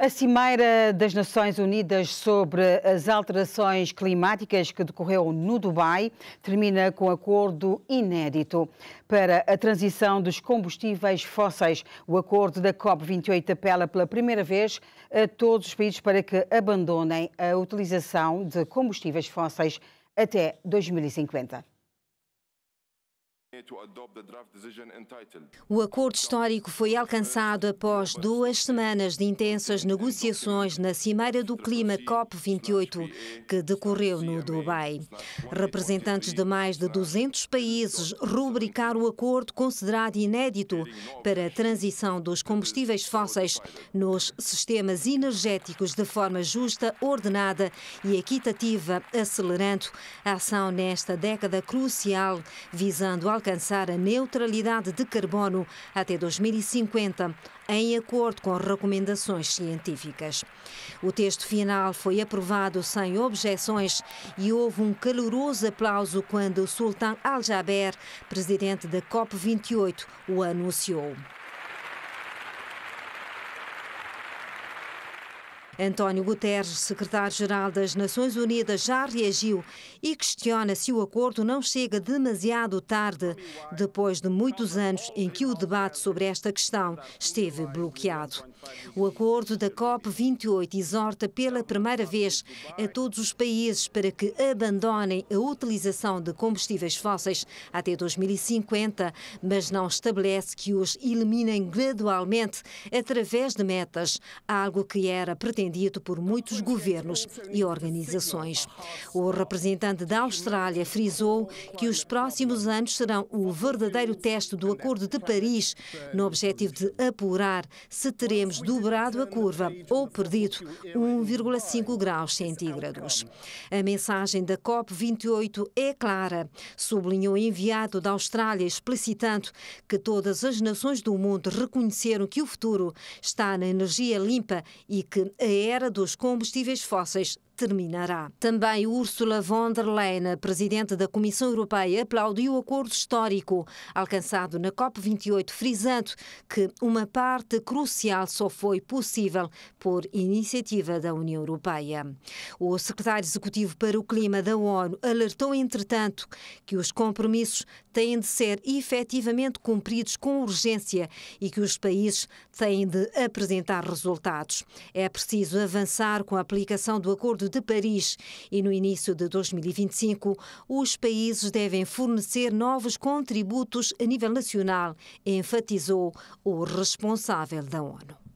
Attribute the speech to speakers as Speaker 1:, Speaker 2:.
Speaker 1: A Cimeira das Nações Unidas sobre as alterações climáticas que decorreu no Dubai termina com um acordo inédito para a transição dos combustíveis fósseis. O acordo da COP28 apela pela primeira vez a todos os países para que abandonem a utilização de combustíveis fósseis até 2050.
Speaker 2: O acordo histórico foi alcançado após duas semanas de intensas negociações na Cimeira do Clima COP28, que decorreu no Dubai. Representantes de mais de 200 países rubricaram o acordo considerado inédito para a transição dos combustíveis fósseis nos sistemas energéticos de forma justa, ordenada e equitativa, acelerando a ação nesta década crucial, visando ao alcançar a neutralidade de carbono até 2050, em acordo com recomendações científicas. O texto final foi aprovado sem objeções e houve um caloroso aplauso quando o Sultan Al-Jaber, presidente da COP28, o anunciou. António Guterres, secretário-geral das Nações Unidas, já reagiu e questiona se o acordo não chega demasiado tarde, depois de muitos anos em que o debate sobre esta questão esteve bloqueado. O acordo da COP28 exorta pela primeira vez a todos os países para que abandonem a utilização de combustíveis fósseis até 2050, mas não estabelece que os eliminem gradualmente através de metas, algo que era pretendido defendido por muitos governos e organizações. O representante da Austrália frisou que os próximos anos serão o verdadeiro teste do Acordo de Paris, no objetivo de apurar se teremos dobrado a curva ou perdido 1,5 graus centígrados. A mensagem da COP28 é clara, sublinhou o enviado da Austrália, explicitando que todas as nações do mundo reconheceram que o futuro está na energia limpa e que a era dos combustíveis fósseis terminará. Também Ursula von der Leyen, presidente da Comissão Europeia, aplaudiu o acordo histórico alcançado na COP28, frisando que uma parte crucial só foi possível por iniciativa da União Europeia. O secretário executivo para o Clima da ONU alertou, entretanto, que os compromissos têm de ser efetivamente cumpridos com urgência e que os países têm de apresentar resultados. É preciso avançar com a aplicação do acordo de Paris e no início de 2025, os países devem fornecer novos contributos a nível nacional, enfatizou o responsável da ONU.